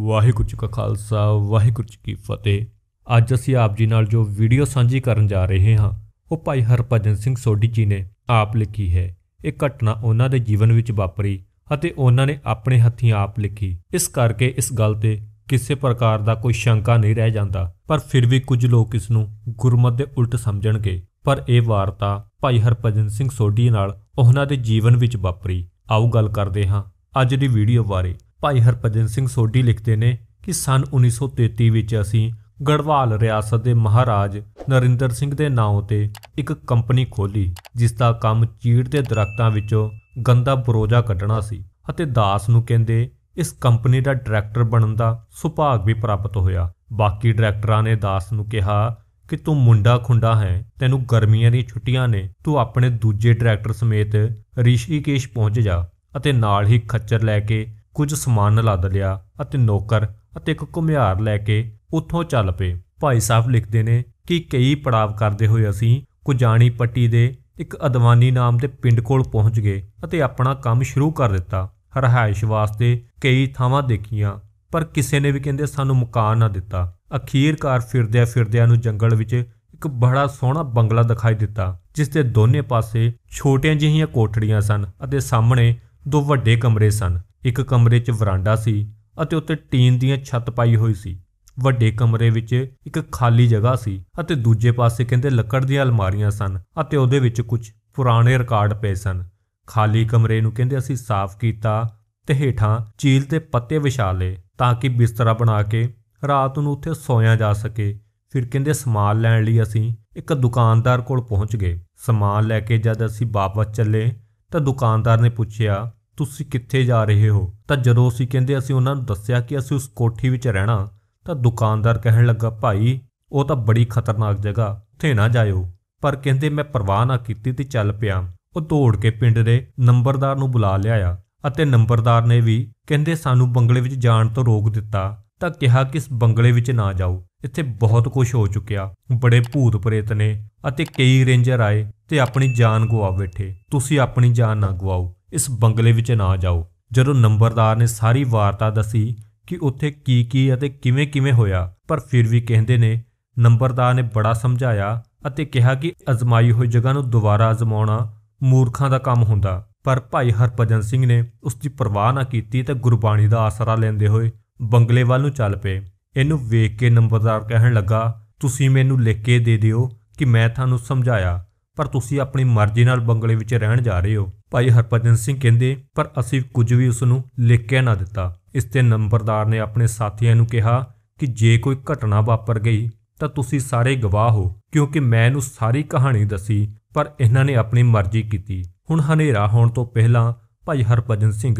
ਵਾਹਿਗੁਰੂ ਜੀ ਕਾ ਖਾਲਸਾ ਵਾਹਿਗੁਰੂ ਜੀ ਕੀ ਫਤਿਹ ਅੱਜ ਅਸੀਂ ਆਪ ਜੀ ਨਾਲ ਜੋ ਵੀਡੀਓ ਸਾਂਝੀ ਕਰਨ ਜਾ ਰਹੇ ਹਾਂ ਉਹ ਭਾਈ ਹਰਪਜਨ ਸਿੰਘ ਸੋਢੀ ਜੀ ਨੇ ਆਪ ਲਿਖੀ ਹੈ ਇਹ ਘਟਨਾ ਉਹਨਾਂ ਦੇ ਜੀਵਨ ਵਿੱਚ ਵਾਪਰੀ ਅਤੇ ਉਹਨਾਂ ਨੇ ਆਪਣੇ ਹੱਥੀਂ ਆਪ ਲਿਖੀ ਇਸ ਕਰਕੇ ਇਸ ਗੱਲ ਤੇ ਕਿਸੇ ਪ੍ਰਕਾਰ ਦਾ ਕੋਈ ਸ਼ੰਕਾ ਨਹੀਂ ਰਹਿ ਜਾਂਦਾ ਪਰ ਫਿਰ ਵੀ ਕੁਝ ਲੋਕ ਇਸ ਨੂੰ ਗੁਰਮਤ ਦੇ ਉਲਟ ਸਮਝਣਗੇ ਪਰ ਇਹ ਵਾਰਤਾ ਭਾਈ ਹਰਪਜਨ ਸਿੰਘ ਸੋਢੀ ਨਾਲ ਉਹਨਾਂ ਦੇ ਜੀਵਨ ਵਿੱਚ ਵਾਪਰੀ ਆਓ ਗੱਲ ਕਰਦੇ ਹਾਂ ਅੱਜ ਦੀ ਵੀਡੀਓ ਬਾਰੇ ਭਾਈ ਹਰਪਜਨ ਸਿੰਘ ਸੋਢੀ ਲਿਖਦੇ ਨੇ ਕਿ ਸਨ 1933 ਵਿੱਚ ਅਸੀਂ ਗੜਵਾਲ ਰਿਆਸਤ ਦੇ ਮਹਾਰਾਜ ਨਰਿੰਦਰ ਸਿੰਘ ਦੇ ਨਾਂ ਤੇ ਇੱਕ ਕੰਪਨੀ ਖੋਲੀ ਜਿਸ ਦਾ ਕੰਮ ਚੀੜ ਦੇ ਦਰਖਤਾਂ ਵਿੱਚੋਂ ਗੰਦਾ ਬਰੋਜਾ ਕੱਢਣਾ ਸੀ ਅਤੇ ਦਾਸ ਨੂੰ ਕਹਿੰਦੇ ਇਸ ਕੰਪਨੀ ਦਾ ਡਾਇਰੈਕਟਰ ਬਣਨ ਦਾ ਸੁਭਾਗ ਵੀ ਪ੍ਰਾਪਤ ਹੋਇਆ ਬਾਕੀ ਡਾਇਰੈਕਟਰਾਂ ਨੇ ਦਾਸ ਨੂੰ ਕਿਹਾ ਕਿ ਤੂੰ ਮੁੰਡਾ ਖੁੰਡਾ ਹੈ ਤੈਨੂੰ ਗਰਮੀਆਂ ਦੀਆਂ ਛੁੱਟੀਆਂ ਨੇ ਤੂੰ ਆਪਣੇ ਦੂਜੇ ਡਾਇਰੈਕਟਰ ਸਮੇਤ ਰਿਸ਼ੀਕੇਸ਼ ਪਹੁੰਚ ਜਾ ਅਤੇ ਨਾਲ ਹੀ ਖੱਚਰ ਲੈ ਕੇ ਕੁਝ ਸਮਾਨ ਲੱਦ ਲਿਆ ਅਤੇ ਨੌਕਰ ਅਤੇ ਇੱਕ ਘੁਮਿਆਰ ਲੈ ਕੇ ਉੱਥੋਂ ਚੱਲ ਪਏ ਭਾਈ ਸਾਹਿਬ ਲਿਖਦੇ ਨੇ ਕਿ ਕਈ ਪੜਾਵ ਕਰਦੇ ਹੋਏ ਅਸੀਂ ਕੁਜਾਣੀ ਪੱਟੀ ਦੇ ਇੱਕ ਅਦਵਾਨੀ ਨਾਮ ਦੇ ਪਿੰਡ ਕੋਲ ਪਹੁੰਚ ਗਏ ਅਤੇ ਆਪਣਾ ਕੰਮ ਸ਼ੁਰੂ ਕਰ ਦਿੱਤਾ ਰਹਾਇਸ਼ ਵਾਸਤੇ ਕਈ ਥਾਵਾਂ ਦੇਖੀਆਂ ਪਰ ਕਿਸੇ ਨੇ ਵੀ ਕਹਿੰਦੇ ਸਾਨੂੰ ਮਕਾਨ ਨਾ ਦਿੱਤਾ ਅਖੀਰਕਾਰ ਫਿਰਦਿਆਂ ਫਿਰਦਿਆਂ ਨੂੰ ਜੰਗਲ ਵਿੱਚ ਇੱਕ ਬੜਾ ਸੋਹਣਾ ਬੰਗਲਾ ਦਿਖਾਈ ਦਿੱਤਾ ਜਿਸ ਦੇ ਦੋਨੇ ਪਾਸੇ ਛੋਟੀਆਂ ਜਿਹੀਆਂ ਕੋਠੜੀਆਂ ਸਨ ਅਤੇ ਸਾਹਮਣੇ ਦੋ ਵੱਡੇ ਕਮਰੇ ਸਨ ਇੱਕ ਕਮਰੇ 'ਚ ਵਰਾਂਡਾ ਸੀ ਅਤੇ ਉੱਤੇ ਟੀਨ ਦੀਆਂ ਛੱਤ ਪਾਈ ਹੋਈ ਸੀ ਵੱਡੇ ਕਮਰੇ ਵਿੱਚ ਇੱਕ ਖਾਲੀ ਜਗ੍ਹਾ ਸੀ ਅਤੇ ਦੂਜੇ ਪਾਸੇ ਕਹਿੰਦੇ ਲੱਕੜ ਦੀਆਂ ਅਲਮਾਰੀਆਂ ਸਨ ਅਤੇ ਉਹਦੇ ਵਿੱਚ ਕੁਝ ਪੁਰਾਣੇ ਰਿਕਾਰਡ ਪਏ ਸਨ ਖਾਲੀ ਕਮਰੇ ਨੂੰ ਕਹਿੰਦੇ ਅਸੀਂ ਸਾਫ਼ ਕੀਤਾ ਤੇ ਹੇਠਾਂ ਚੀਲ ਤੇ ਪੱਤੇ ਵਿਛਾ ਲਏ ਤਾਂ ਕਿ ਬਿਸਤਰਾ ਬਣਾ ਕੇ ਰਾਤ ਨੂੰ ਉੱਥੇ ਸੌਂਿਆ ਜਾ ਸਕੇ ਫਿਰ ਕਹਿੰਦੇ ਸਮਾਨ ਲੈਣ ਲਈ ਅਸੀਂ ਇੱਕ ਦੁਕਾਨਦਾਰ ਕੋਲ ਪਹੁੰਚ ਗਏ ਸਮਾਨ ਲੈ ਕੇ ਜਦ ਅਸੀਂ ਵਾਪਸ ਚੱਲੇ ਤਾਂ ਦੁਕਾਨਦਾਰ ਨੇ ਪੁੱਛਿਆ ਤੁਸੀਂ ਕਿੱਥੇ ਜਾ ਰਹੇ ਹੋ ਤਾਂ ਜਦੋਂ ਅਸੀਂ ਕਹਿੰਦੇ ਅਸੀਂ ਉਹਨਾਂ ਨੂੰ ਦੱਸਿਆ ਕਿ ਅਸੀਂ ਉਸ ਕੋਠੀ ਵਿੱਚ ਰਹਿਣਾ ਤਾਂ ਦੁਕਾਨਦਾਰ ਕਹਿਣ ਲੱਗਾ ਭਾਈ ਉਹ ਤਾਂ ਬੜੀ ਖਤਰਨਾਕ ਜਗ੍ਹਾ ਉੱਥੇ ਨਾ ਜਾਇਓ ਪਰ ਕਹਿੰਦੇ ਮੈਂ ਪਰਵਾਹ ਨਾ ਕੀਤੀ ਤੇ ਚੱਲ ਪਿਆ ਉਹ ਦੌੜ ਕੇ ਪਿੰਡ ਦੇ ਨੰਬਰਦਾਰ ਨੂੰ ਬੁਲਾ ਲਿਆਇਆ ਅਤੇ ਨੰਬਰਦਾਰ ਨੇ ਵੀ ਕਹਿੰਦੇ ਸਾਨੂੰ ਬੰਗਲੇ ਵਿੱਚ ਜਾਣ ਤੋਂ ਰੋਕ ਦਿੱਤਾ ਤਾਂ ਕਿਹਾ ਕਿ ਇਸ ਬੰਗਲੇ ਵਿੱਚ ਨਾ ਜਾਓ ਇੱਥੇ ਬਹੁਤ ਕੁਝ ਹੋ ਚੁੱਕਿਆ ਬੜੇ ਭੂਤ ਪ੍ਰੇਤ ਨੇ ਅਤੇ ਕਈ ਰੇਂਜਰ ਆਏ ਤੇ ਆਪਣੀ ਜਾਨ ਗਵਾ ਬੈਠੇ ਤੁਸੀਂ ਆਪਣੀ ਜਾਨ ਨਾ ਗਵਾਓ ਇਸ ਬੰਗਲੇ ਵਿੱਚ ਨਾ ਜਾਓ ਜਦੋਂ ਨੰਬਰਦਾਰ ਨੇ ਸਾਰੀ ਵਾਰਤਾ ਦੱਸੀ ਕਿ ਉੱਥੇ ਕੀ ਕੀ ਅਤੇ ਕਿਵੇਂ ਕਿਵੇਂ ਹੋਇਆ ਪਰ ਫਿਰ ਵੀ ਕਹਿੰਦੇ ਨੇ ਨੰਬਰਦਾਰ ਨੇ ਬੜਾ ਸਮਝਾਇਆ ਅਤੇ ਕਿਹਾ ਕਿ ਅਜ਼ਮਾਈ ਹੋਈ ਜਗ੍ਹਾ ਨੂੰ ਦੁਬਾਰਾ ਅਜ਼ਮਾਉਣਾ ਮੂਰਖਾਂ ਦਾ ਕੰਮ ਹੁੰਦਾ ਪਰ ਭਾਈ ਹਰਪਜਨ ਸਿੰਘ ਨੇ ਉਸ ਦੀ ਪਰਵਾਹ ਨਾ ਕੀਤੀ ਤੇ ਗੁਰਬਾਣੀ ਦਾ ਆਸਰਾ ਲੈਂਦੇ ਹੋਏ ਬੰਗਲੇ ਵੱਲ ਨੂੰ ਚੱਲ ਪਏ ਇਹਨੂੰ ਵੇਖ ਕੇ ਨੰਬਰਦਾਰ ਕਹਿਣ ਲੱਗਾ ਤੁਸੀਂ ਮੈਨੂੰ ਲਿਖ ਕੇ ਦੇ ਦਿਓ ਕਿ ਮੈਂ ਤੁਹਾਨੂੰ ਸਮਝਾਇਆ ਪਰ ਤੁਸੀਂ ਆਪਣੀ ਮਰਜ਼ੀ ਨਾਲ ਬੰਗਲੇ ਵਿੱਚ ਰਹਿਣ ਜਾ ਰਹੇ ਹੋ ਭਾਈ ਹਰਪਜਨ ਸਿੰਘ ਕਹਿੰਦੇ ਪਰ ਅਸੀਂ ਕੁਝ ਵੀ ਉਸ ਨੂੰ ਲਿਖ ਕੇ ਨਾ ਦਿੱਤਾ ਇਸ ਤੇ ਨੰਬਰਦਾਰ ਨੇ ਆਪਣੇ ਸਾਥੀਆਂ ਨੂੰ ਕਿਹਾ ਕਿ ਜੇ ਕੋਈ ਘਟਨਾ ਵਾਪਰ ਗਈ ਤਾਂ ਤੁਸੀਂ ਸਾਰੇ ਗਵਾਹ ਹੋ ਕਿਉਂਕਿ ਮੈਂ ਇਹਨੂੰ ਸਾਰੀ ਕਹਾਣੀ ਦੱਸੀ ਪਰ ਇਹਨਾਂ ਨੇ ਆਪਣੀ ਮਰਜ਼ੀ ਕੀਤੀ ਹੁਣ ਹਨੇਰਾ ਹੋਣ ਤੋਂ ਪਹਿਲਾਂ ਭਾਈ ਹਰਪਜਨ ਸਿੰਘ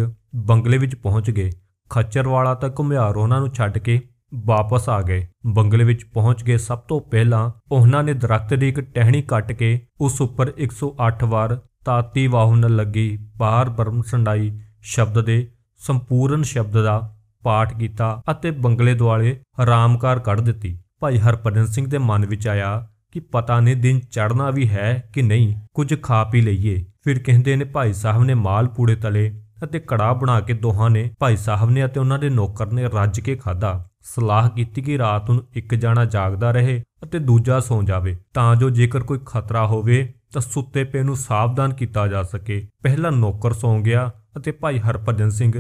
ਬੰਗਲੇ ਵਿੱਚ ਪਹੁੰਚ ਗਏ ਖੱਚਰ ਵਾਲਾ ਤਾਂ ਘੁਮਿਆਰ ਉਹਨਾਂ ਨੂੰ ਛੱਡ ਕੇ ਵਾਪਸ ਆ ਗਏ ਬੰਗਲੇ ਵਿੱਚ ਪਹੁੰਚ ਕੇ ਸਭ ਤੋਂ ਪਹਿਲਾਂ ਉਹਨਾਂ ਨੇ ਦਰਖਤ ਦੀ ਇੱਕ ਟਹਿਣੀ ਕੱਟ ਕੇ ਉਸ ਉੱਪਰ 108 ਵਾਰ ਤਾਤੀ ਵਾਹੁਣ ਲੱਗੀ ਬਾਹਰ ਬਰਮ ਸੰਡਾਈ ਸ਼ਬਦ ਦੇ ਸੰਪੂਰਨ ਸ਼ਬਦ ਦਾ ਪਾਠ ਕੀਤਾ ਅਤੇ ਬੰਗਲੇ ਦੁਆਲੇ ਆਰਾਮਕਾਰ ਕੱਢ ਦਿੱਤੀ ਭਾਈ ਹਰਪ੍ਰੀਤ ਸਿੰਘ ਦੇ ਮਨ ਵਿੱਚ ਆਇਆ ਕਿ ਪਤਾ ਨਹੀਂ ਦਿਨ ਚੜਨਾ ਵੀ ਹੈ ਕਿ ਨਹੀਂ ਕੁਝ ਖਾ ਪੀ ਲਈਏ ਫਿਰ ਕਹਿੰਦੇ ਨੇ ਭਾਈ ਸਾਹਿਬ ਨੇ ਮਾਲ ਪੂੜੇ ਤਲੇ ਅਤੇ ਕੜਾ ਬਣਾ ਕੇ ਦੋਹਾਂ ਨੇ ਭਾਈ ਸਾਹਿਬ ਨੇ ਅਤੇ ਉਹਨਾਂ ਦੇ ਨੌਕਰ ਨੇ ਰੱਜ ਕੇ ਖਾਦਾ ਸਲਾਹ ਕੀਤੀ ਕਿ ਰਾਤ ਨੂੰ ਇੱਕ ਜਾਣਾ ਜਾਗਦਾ ਰਹੇ ਅਤੇ ਦੂਜਾ ਸੌਂ ਜਾਵੇ ਤਾਂ ਜੋ ਜੇਕਰ ਕੋਈ ਖਤਰਾ ਹੋਵੇ ਤਾਂ ਸੁੱਤੇ ਪੇ ਨੂੰ ਸਾਵਧਾਨ ਕੀਤਾ ਜਾ ਸਕੇ ਪਹਿਲਾ ਨੌਕਰ ਸੌਂ ਗਿਆ ਅਤੇ ਭਾਈ ਹਰਭਜਨ ਸਿੰਘ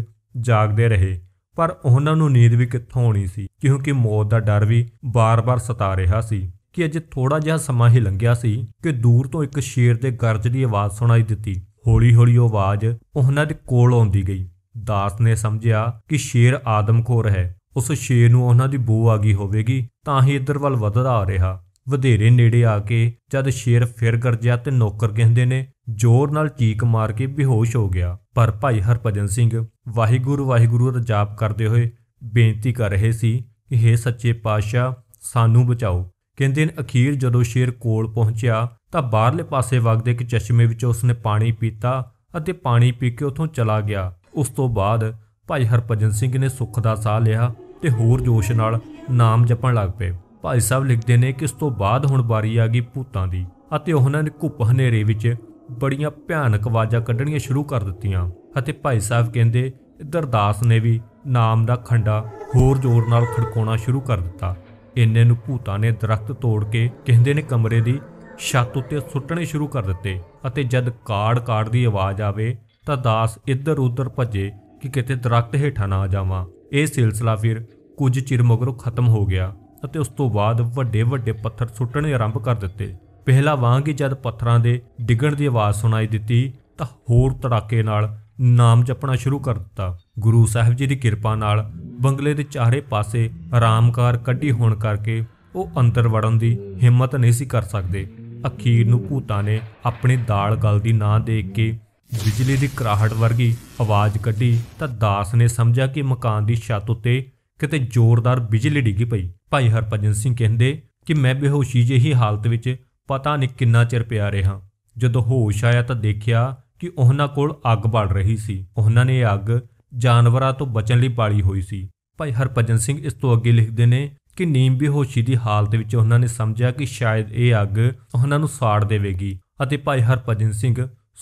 ਜਾਗਦੇ ਰਹੇ ਪਰ ਉਹਨਾਂ ਨੂੰ ਨੀਂਦ ਵੀ ਕਿੱਥੋਂ ਆਉਣੀ ਸੀ ਕਿਉਂਕਿ ਮੌਤ ਦਾ ਡਰ ਵੀ ਬਾਰ-ਬਾਰ ਸਤਾ ਰਿਹਾ ਸੀ ਕਿ ਅਜੇ ਥੋੜਾ ਜਿਹਾ ਸਮਾਂ ਹੀ ਲੰਘਿਆ ਸੀ ਕਿ ਦੂਰ ਤੋਂ ਇੱਕ ਸ਼ੇਰ ਦੇ ਗਰਜ ਦੀ ਆਵਾਜ਼ ਸੁਣਾਈ ਦਿੱਤੀ ਹੌਲੀ-ਹੌਲੀ ਉਹ ਆਵਾਜ਼ ਉਹਨਾਂ ਦੇ ਕੋਲ ਆਉਂਦੀ ਗਈ ਦਾਸ ਨੇ ਸਮਝਿਆ ਕਿ ਸ਼ੇਰ ਆਦਮਖੋਰ ਹੈ ਉਸ ਸ਼ੇਰ ਨੂੰ ਉਹਨਾਂ ਦੀ ਬੋ ਆ ਗਈ ਹੋਵੇਗੀ ਤਾਂ ਹੀ ਇੱਧਰ ਵੱਲ ਵਧਦਾ ਆ ਰਿਹਾ ਵਧੇਰੇ ਨੇੜੇ ਆ ਕੇ ਜਦ ਸ਼ੇਰ ਫਿਰ ਗਰਜਿਆ ਤੇ ਨੌਕਰ ਕਹਿੰਦੇ ਨੇ ਜ਼ੋਰ ਨਾਲ ਚੀਕ ਮਾਰ ਕੇ ਬੇਹੋਸ਼ ਹੋ ਗਿਆ ਪਰ ਭਾਈ ਹਰਪਜਨ ਸਿੰਘ ਵਾਹਿਗੁਰੂ ਵਾਹਿਗੁਰੂ ਦਾ ਜਾਪ ਕਰਦੇ ਹੋਏ ਬੇਨਤੀ ਕਰ ਰਹੇ ਸੀ ਕਿ हे ਸੱਚੇ ਪਾਤਸ਼ਾਹ ਸਾਨੂੰ ਬਚਾਓ ਕਹਿੰਦੇ ਨੇ ਅਖੀਰ ਜਦੋਂ ਸ਼ੇਰ ਕੋਲ ਪਹੁੰਚਿਆ ਤਾਂ ਬਾਹਰਲੇ ਪਾਸੇ ਵਗਦੇ ਇੱਕ ਚਸ਼ਮੇ ਵਿੱਚੋਂ ਉਸਨੇ ਪਾਣੀ ਪੀਤਾ ਅਤੇ ਪਾਣੀ ਪੀ ਕੇ ਉਥੋਂ ਚਲਾ ਗਿਆ ਉਸ ਤੋਂ ਬਾਅਦ ਭਾਈ ਹਰਪਜਨ ਸਿੰਘ ਨੇ ਸੁੱਖ ਦਾ ਸਾਹ ਲਿਆ ਤੇ ਹੋਰ ਜੋਸ਼ ਨਾਲ ਨਾਮ ਜਪਣ ਲੱਗ ਪਏ ਭਾਈ ਸਾਹਿਬ ਲਿਖਦੇ ਨੇ ਕਿ ਇਸ ਤੋਂ ਬਾਅਦ ਹੁਣ ਵਾਰੀ ਆ ਗਈ ਭੂਤਾਂ ਦੀ ਅਤੇ ਉਹਨਾਂ ਨੇ ਘੁੱਪ ਹਨੇਰੇ ਵਿੱਚ ਬੜੀਆਂ ਭਿਆਨਕ ਆਵਾਜ਼ਾਂ ਕੱਢਣੀਆਂ ਸ਼ੁਰੂ ਕਰ ਦਿੱਤੀਆਂ ਅਤੇ ਭਾਈ ਸਾਹਿਬ ਕਹਿੰਦੇ ਦਾਸ ਨੇ ਵੀ ਨਾਮ ਦਾ ਖੰਡਾ ਹੋਰ ਜ਼ੋਰ ਨਾਲ ਖੜਕਾਉਣਾ ਸ਼ੁਰੂ ਕਰ ਦਿੱਤਾ ਇੰਨੇ ਨੂੰ ਭੂਤਾਂ ਨੇ ਦਰਖਤ ਤੋੜ ਕੇ ਕਹਿੰਦੇ ਨੇ ਕਮਰੇ ਦੀ ਛੱਤ ਉੱਤੇ ਸੁੱਟਣੇ ਸ਼ੁਰੂ ਕਰ ਦਿੱਤੇ ਅਤੇ ਜਦ ਕਾੜ ਕਾੜ ਦੀ ਆਵਾਜ਼ ਆਵੇ ਤਾਂ ਦਾਸ ਇੱਧਰ ਉੱਧਰ ਭੱਜੇ ਕਿ ਕਿਤੇ ਦਰਖਤ ਹੇਠਾਂ ਨਾ ਆ ਜਾਵਾਂ ਇਹ ਸਿਲਸਿਲਾ ਫਿਰ ਕੁਝ ਚਿਰ ਮਗਰੋਂ ਖਤਮ ਹੋ ਗਿਆ ਅਤੇ ਉਸ ਤੋਂ ਬਾਅਦ ਵੱਡੇ ਵੱਡੇ ਪੱਥਰ ਸੁੱਟਣੇ ਆਰੰਭ ਕਰ ਦਿੱਤੇ ਪਹਿਲਾ ਵਾਂਗ ਹੀ ਜਦ ਪੱਥਰਾਂ ਦੇ ਡਿੱਗਣ ਦੀ ਆਵਾਜ਼ ਸੁਣਾਈ ਦਿੱਤੀ ਤਾਂ ਹੋਰ ਤੜਾਕੇ ਨਾਲ ਨਾਮ ਜਪਣਾ ਸ਼ੁਰੂ ਕਰ ਦਿੱਤਾ ਗੁਰੂ ਸਾਹਿਬ ਜੀ ਦੀ ਕਿਰਪਾ ਨਾਲ ਬੰਗਲੇ ਦੇ ਚਾਰੇ ਪਾਸੇ ਆਰਾਮਕਾਰ ਕੱਢੀ ਹੋਣ ਕਰਕੇ ਉਹ ਅੰਦਰ ਵੜਨ ਦੀ ਹਿੰਮਤ ਨਹੀਂ ਸੀ ਕਰ ਸਕਦੇ ਅਖੀਰ ਨੂੰ ਭੂਤਾਂ ਨੇ ਆਪਣੀ ਦਾਲ ਗਲ ਦੀ ਨਾ ਦੇਖ ਕੇ ਬਿਜਲੀ ਦੀ ਕਰਾਹਟ ਵਰਗੀ ਆਵਾਜ਼ ਕੱਢੀ ਤਾਂ ਦਾਸ ਨੇ ਸਮਝਿਆ ਕਿ ਮਕਾਨ ਦੀ ਛੱਤ ਉੱਤੇ ਕਿਤੇ ਜ਼ੋਰਦਾਰ ਬਿਜਲੀ ਡਿੱਗੀ ਪਈ ਭਾਈ ਹਰਪਜਨ ਸਿੰਘ ਕਹਿੰਦੇ ਕਿ ਮੈਂ ਬੇਹੋਸ਼ੀ ਜਿਹੀ ਹਾਲਤ ਵਿੱਚ ਪਤਾ ਨਹੀਂ ਕਿੰਨਾ ਚਿਰ ਪਿਆ ਰਿਹਾ ਜਦੋਂ ਹੋਸ਼ ਆਇਆ ਤਾਂ ਦੇਖਿਆ ਕਿ ਉਹਨਾਂ ਕੋਲ ਅੱਗ ਬਲ ਰਹੀ ਸੀ ਉਹਨਾਂ ਨੇ ਅੱਗ ਜਾਨਵਰਾਂ ਤੋਂ ਬਚਣ ਲਈ ਪਾਲੀ ਹੋਈ ਸੀ ਭਾਈ ਹਰਪਜਨ ਸਿੰਘ ਇਸ ਤੋਂ ਅੱਗੇ ਲਿਖਦੇ ਨੇ ਕਿ ਨੀਮ ਬੇਹੋਸ਼ੀ ਦੀ ਹਾਲਤ ਵਿੱਚ ਉਹਨਾਂ ਨੇ ਸਮਝਿਆ ਕਿ ਸ਼ਾਇਦ ਇਹ ਅੱਗ ਉਹਨਾਂ ਨੂੰ ਸਾੜ ਦੇਵੇਗੀ ਅਤੇ ਭਾਈ ਹਰਪਜਨ ਸਿੰਘ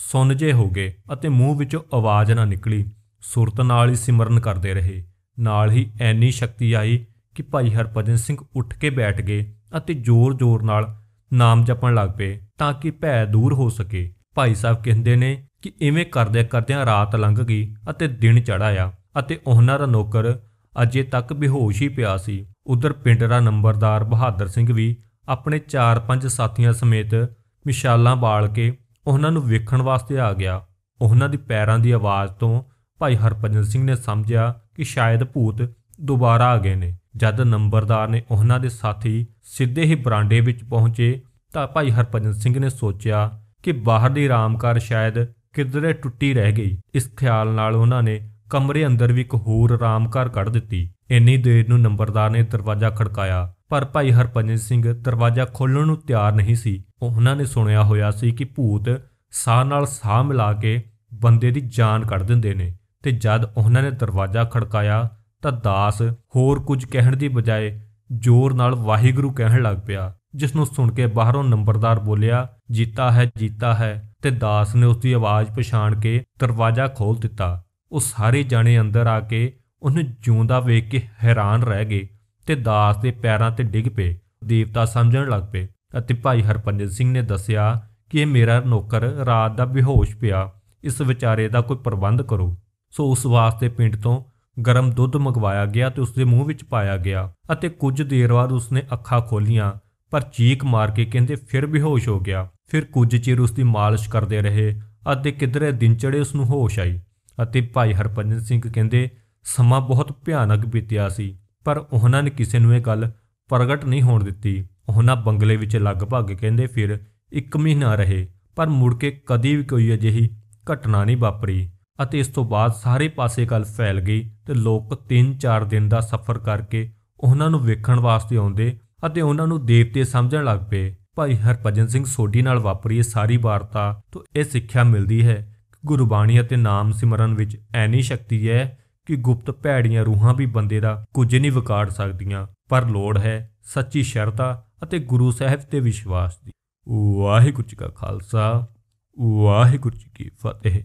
ਸੁੰਨ ਜੇ ਹੋ ਗਏ ਅਤੇ ਮੂੰਹ ਵਿੱਚੋਂ ਆਵਾਜ਼ ਨਾ ਨਿਕਲੀ ਸੁਰਤ ਨਾਲ ਹੀ ਸਿਮਰਨ ਕਰਦੇ ਰਹੇ ਨਾਲ ਹੀ ਐਨੀ ਸ਼ਕਤੀ ਆਈ ਕਿ ਭਾਈ ਹਰਪਜਨ ਸਿੰਘ ਉੱਠ ਕੇ ਬੈਠ ਗਏ ਅਤੇ ਜ਼ੋਰ-ਜ਼ੋਰ ਨਾਲ ਨਾਮ ਜਪਣ ਲੱਗ ਪਏ ਤਾਂ ਕਿ ਭੈ ਦੂਰ ਹੋ ਸਕੇ ਭਾਈ ਸਾਹਿਬ ਕਹਿੰਦੇ ਨੇ ਕਿ ਇਵੇਂ ਕਰਦੇ ਕਰਦਿਆਂ ਰਾਤ ਲੰਘ ਗਈ ਅਤੇ ਦਿਨ ਚੜ ਆਇਆ ਅਤੇ ਉਹਨਾਂ ਦਾ ਨੌਕਰ ਅਜੇ ਤੱਕ ਬੇਹੋਸ਼ ਹੀ ਪਿਆ ਸੀ ਉਧਰ ਪਿੰਡ ਦਾ ਨੰਬਰਦਾਰ ਬਹਾਦਰ ਸਿੰਘ ਵੀ ਆਪਣੇ 4-5 ਸਾਥੀਆਂ ਸਮੇਤ ਮਿਸ਼ਾਲਾਂ ਬਾਲ ਕੇ ਉਹਨਾਂ ਨੂੰ ਵੇਖਣ ਵਾਸਤੇ ਆ ਗਿਆ ਉਹਨਾਂ ਦੀ ਪੈਰਾਂ ਦੀ ਆਵਾਜ਼ ਤੋਂ ਭਾਈ ਹਰਪਜਨ ਸਿੰਘ ਨੇ ਸਮਝਿਆ ਕਿ ਸ਼ਾਇਦ ਭੂਤ ਦੁਬਾਰਾ ਆ ਗਏ ਨੇ ਜਦ ਨੰਬਰਦਾਰ ਨੇ ਉਹਨਾਂ ਦੇ ਸਾਥੀ ਸਿੱਧੇ ਹੀ ਬਰਾਂਡੇ ਵਿੱਚ ਪਹੁੰਚੇ ਤਾਂ ਭਾਈ ਹਰਪਜਨ ਸਿੰਘ ਨੇ ਸੋਚਿਆ ਕਿ ਬਾਹਰ ਦੀ ਰਾਮਕਾਰ ਸ਼ਾਇਦ ਕਿਧਰੇ ਟੁੱਟੀ ਰਹਿ ਗਈ ਇਸ ਖਿਆਲ ਨਾਲ ਉਹਨਾਂ ਨੇ ਕਮਰੇ ਅੰਦਰ ਵੀ ਇੱਕ ਹੋਰ ਰਾਮਕਾਰ ਕੱਢ ਦਿੱਤੀ ਇੰਨੀ ਦੇਰ ਨੂੰ ਨੰਬਰਦਾਰ ਨੇ ਦਰਵਾਜ਼ਾ ਖੜਕਾਇਆ ਪਰ ਭਾਈ ਹਰਪੰਜਨ ਸਿੰਘ ਦਰਵਾਜ਼ਾ ਖੋਲਣ ਨੂੰ ਤਿਆਰ ਨਹੀਂ ਸੀ ਉਹਨਾਂ ਨੇ ਸੁਣਿਆ ਹੋਇਆ ਸੀ ਕਿ ਭੂਤ ਸਾਹ ਨਾਲ ਸਾਹ ਮਿਲਾ ਕੇ ਬੰਦੇ ਦੀ ਜਾਨ ਕੱਢ ਦਿੰਦੇ ਨੇ ਤੇ ਜਦ ਉਹਨਾਂ ਨੇ ਦਰਵਾਜ਼ਾ ਖੜਕਾਇਆ ਤਾਂ ਦਾਸ ਹੋਰ ਕੁਝ ਕਹਿਣ ਦੀ ਬਜਾਏ ਜ਼ੋਰ ਨਾਲ ਵਾਹਿਗੁਰੂ ਕਹਿਣ ਲੱਗ ਪਿਆ ਜਿਸ ਨੂੰ ਸੁਣ ਕੇ ਬਾਹਰੋਂ ਨੰਬਰਦਾਰ ਬੋਲਿਆ ਜੀਤਾ ਹੈ ਜੀਤਾ ਹੈ ਤੇ ਦਾਸ ਨੇ ਉਸ ਦੀ ਆਵਾਜ਼ ਪਛਾਣ ਕੇ ਦਰਵਾਜ਼ਾ ਖੋਲ ਦਿੱਤਾ ਉਹ ਸਾਰੇ ਜਾਣੇ ਅੰਦਰ ਆ ਕੇ ਉਹਨੂੰ ਜਿਉਂਦਾ ਵੇਖ ਕੇ ਹੈਰਾਨ ਰਹਿ ਗਏ ਤੇ ਦਾਸ ਦੇ ਪੈਰਾਂ ਤੇ ਡਿੱਗ ਪਏ ਦੇਵਤਾ ਸਮਝਣ ਲੱਗ ਪਏ ਅਤੇ ਭਾਈ ਹਰਪੰਜਨ ਸਿੰਘ ਨੇ ਦੱਸਿਆ ਕਿ ਇਹ ਮੇਰਾ ਨੌਕਰ ਰਾਤ ਦਾ ਬੇਹੋਸ਼ ਪਿਆ ਇਸ ਵਿਚਾਰੇ ਦਾ ਕੋਈ ਪ੍ਰਬੰਧ ਕਰੋ ਸੋ ਉਸ ਵਾਸਤੇ ਪਿੰਡ ਤੋਂ ਗਰਮ ਦੁੱਧ ਮੰਗਵਾਇਆ ਗਿਆ ਤੇ ਉਸ ਦੇ ਮੂੰਹ ਵਿੱਚ ਪਾਇਆ ਗਿਆ ਅਤੇ ਕੁਝ ਦੇਰ ਬਾਅਦ ਉਸਨੇ ਅੱਖਾਂ ਖੋਲੀਆਂ ਪਰ ਚੀਕ ਮਾਰ ਕੇ ਕਹਿੰਦੇ ਫਿਰ ਬੇਹੋਸ਼ ਹੋ ਗਿਆ ਫਿਰ ਕੁਝ ਚਿਰ ਉਸ ਦੀ ਮਾਲਿਸ਼ ਕਰਦੇ ਰਹੇ ਅਤੇ ਕਿਧਰੇ ਦਿਨ ਚੜੇ ਉਸ ਨੂੰ ਹੋਸ਼ ਆਈ ਅਤੇ ਭਾਈ ਹਰਪੰਜਨ ਸਿੰਘ ਕਹਿੰਦੇ ਸਮਾਂ ਬਹੁਤ ਭਿਆਨਕ ਬੀਤਿਆ ਸੀ ਪਰ ਉਹਨਾਂ ਨੇ ਕਿਸੇ ਨੂੰ ਇਹ ਗੱਲ ਪ੍ਰਗਟ ਨਹੀਂ ਹੋਣ ਦਿੱਤੀ ਉਹਨਾਂ ਬੰਗਲੇ ਵਿੱਚ ਲਗਭਗ ਕਹਿੰਦੇ ਫਿਰ 1 ਮਹੀਨਾ ਰਹੇ ਪਰ ਮੁੜ ਕੇ ਕਦੀ ਵੀ ਕੋਈ ਅਜਿਹੀ ਘਟਨਾ ਨਹੀਂ ਵਾਪਰੀ ਅਤੇ ਇਸ ਤੋਂ ਬਾਅਦ ਸਾਰੇ ਪਾਸੇ ਗੱਲ ਫੈਲ ਗਈ ਤੇ ਲੋਕ 3-4 ਦਿਨ ਦਾ ਸਫ਼ਰ ਕਰਕੇ ਉਹਨਾਂ ਨੂੰ ਵੇਖਣ ਵਾਸਤੇ ਆਉਂਦੇ ਅਤੇ ਉਹਨਾਂ ਨੂੰ ਦੇਵਤੇ ਸਮਝਣ ਲੱਗ ਪਏ ਭਾਈ ਹਰਪਜਨ ਸਿੰਘ ਸੋਢੀ ਨਾਲ ਵਾਪਰੀ ਇਹ ਸਾਰੀ ਵਾਰਤਾ ਤੋਂ ਇਹ ਸਿੱਖਿਆ ਮਿਲਦੀ ਹੈ ਕਿ ਗੁਰਬਾਣੀ ਅਤੇ ਨਾਮ ਸਿਮਰਨ ਵਿੱਚ ਐਨੀ ਸ਼ਕਤੀ ਹੈ ਕਿ ਗੁਪਤ ਭੈੜੀਆਂ ਰੂਹਾਂ ਵੀ ਬੰਦੇ ਦਾ ਕੁਝ ਨਹੀਂ ਵਿਗਾੜ ਸਕਦੀਆਂ ਪਰ ਲੋੜ ਹੈ ਸੱਚੀ ਸ਼ਰਧਾ ਅਤੇ ਗੁਰੂ ਸਾਹਿਬ ਤੇ ਵਿਸ਼ਵਾਸ ਦੀ ਵਾਹਿਗੁਰੂ ਜੀ ਕਾ ਖਾਲਸਾ ਵਾਹਿਗੁਰੂ ਜੀ ਕੀ ਫਤਿਹ